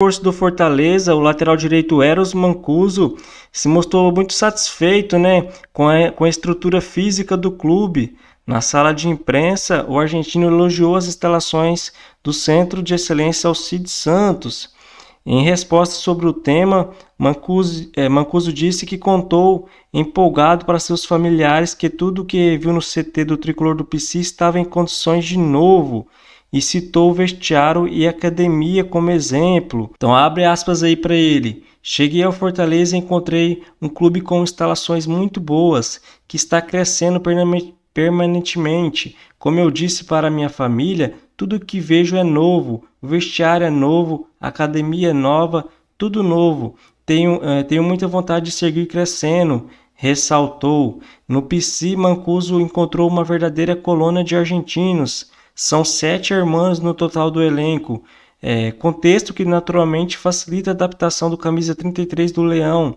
reforço do Fortaleza, o lateral direito Eros Mancuso se mostrou muito satisfeito né, com, a, com a estrutura física do clube. Na sala de imprensa, o argentino elogiou as instalações do Centro de Excelência Alcides Santos. Em resposta sobre o tema, Mancuso, é, Mancuso disse que contou empolgado para seus familiares que tudo o que viu no CT do tricolor do PC estava em condições de novo e citou o vestiário e academia como exemplo. Então abre aspas aí para ele. Cheguei ao Fortaleza e encontrei um clube com instalações muito boas, que está crescendo permanentemente. Como eu disse para minha família, tudo que vejo é novo, o vestiário é novo, a academia é nova, tudo novo. Tenho, eh, tenho muita vontade de seguir crescendo ressaltou. No PC, Mancuso encontrou uma verdadeira colônia de argentinos. São sete irmãs no total do elenco. É, contexto que naturalmente facilita a adaptação do camisa 33 do Leão.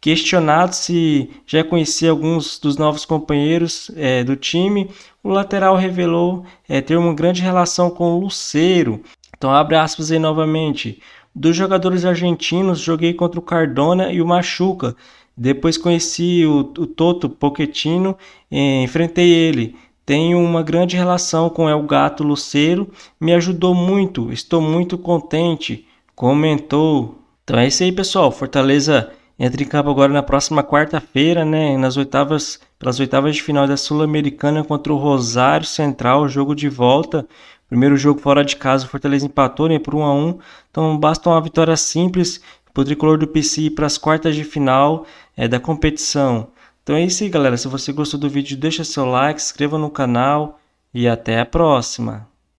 Questionado se já conhecia alguns dos novos companheiros é, do time, o lateral revelou é, ter uma grande relação com o Luceiro. Então abre aspas aí novamente. Dos jogadores argentinos, joguei contra o Cardona e o Machuca. Depois conheci o, o Toto Pochettino, é, enfrentei ele. Tenho uma grande relação com El Gato Luceiro, me ajudou muito, estou muito contente. Comentou. Então é isso aí, pessoal. Fortaleza entra em campo agora na próxima quarta-feira, né? Nas oitavas, pelas oitavas de final da Sul-Americana contra o Rosário Central, jogo de volta. Primeiro jogo fora de casa, o Fortaleza empatou né, por 1 a 1 Então basta uma vitória simples para o tricolor do PC para as quartas de final é, da competição. Então é isso aí, galera. Se você gostou do vídeo, deixa seu like, se inscreva no canal e até a próxima.